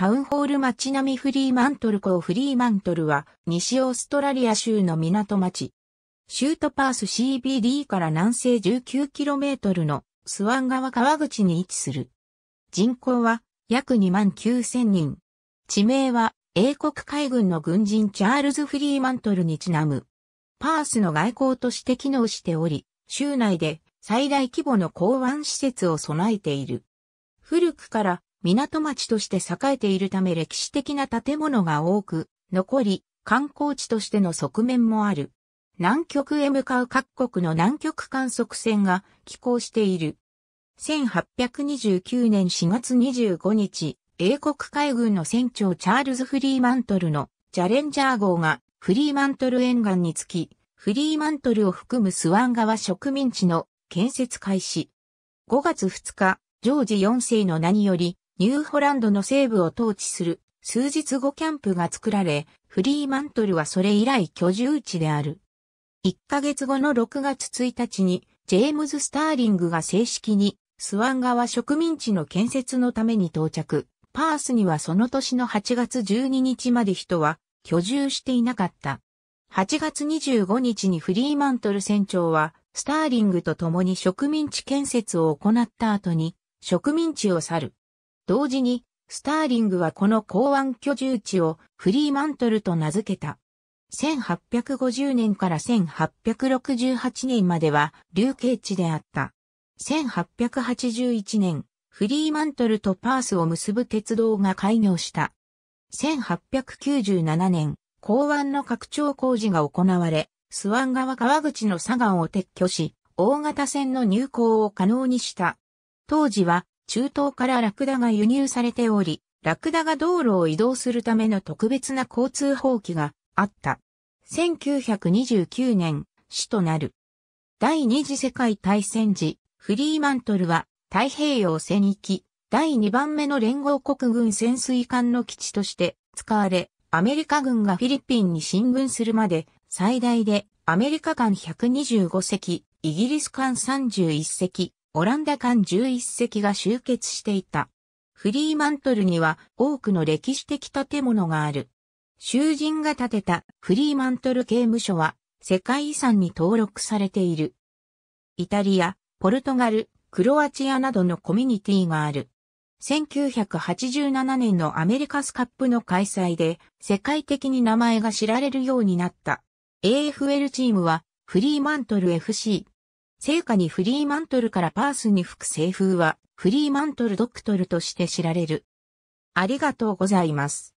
タウンホール街並みフリーマントル港フリーマントルは西オーストラリア州の港町。シュートパース CBD から南西 19km のスワン川川口に位置する。人口は約2万9000人。地名は英国海軍の軍人チャールズ・フリーマントルにちなむ。パースの外交として機能しており、州内で最大規模の港湾施設を備えている。古くから港町として栄えているため歴史的な建物が多く、残り、観光地としての側面もある。南極へ向かう各国の南極観測船が寄港している。1829年4月25日、英国海軍の船長チャールズ・フリーマントルのチャレンジャー号がフリーマントル沿岸に着き、フリーマントルを含むスワン川植民地の建設開始。5月2日、ジョージ4世の名により、ニューホランドの西部を統治する数日後キャンプが作られ、フリーマントルはそれ以来居住地である。1ヶ月後の6月1日に、ジェームズ・スターリングが正式に、スワン川植民地の建設のために到着。パースにはその年の8月12日まで人は居住していなかった。8月25日にフリーマントル船長は、スターリングと共に植民地建設を行った後に、植民地を去る。同時に、スターリングはこの港湾居住地をフリーマントルと名付けた。1850年から1868年までは流刑地であった。1881年、フリーマントルとパースを結ぶ鉄道が開業した。1897年、港湾の拡張工事が行われ、スワン川川口の左岸を撤去し、大型船の入港を可能にした。当時は中東からラクダが輸入されており、ラクダが道路を移動するための特別な交通法規があった。1929年、死となる。第二次世界大戦時、フリーマントルは太平洋戦域、第2番目の連合国軍潜水艦の基地として使われ、アメリカ軍がフィリピンに進軍するまで、最大でアメリカ艦125隻、イギリス艦31隻、オランダ艦11隻が集結していた。フリーマントルには多くの歴史的建物がある。囚人が建てたフリーマントル刑務所は世界遺産に登録されている。イタリア、ポルトガル、クロアチアなどのコミュニティがある。1987年のアメリカスカップの開催で世界的に名前が知られるようになった。AFL チームはフリーマントル FC 成果にフリーマントルからパースに吹く西風は、フリーマントルドクトルとして知られる。ありがとうございます。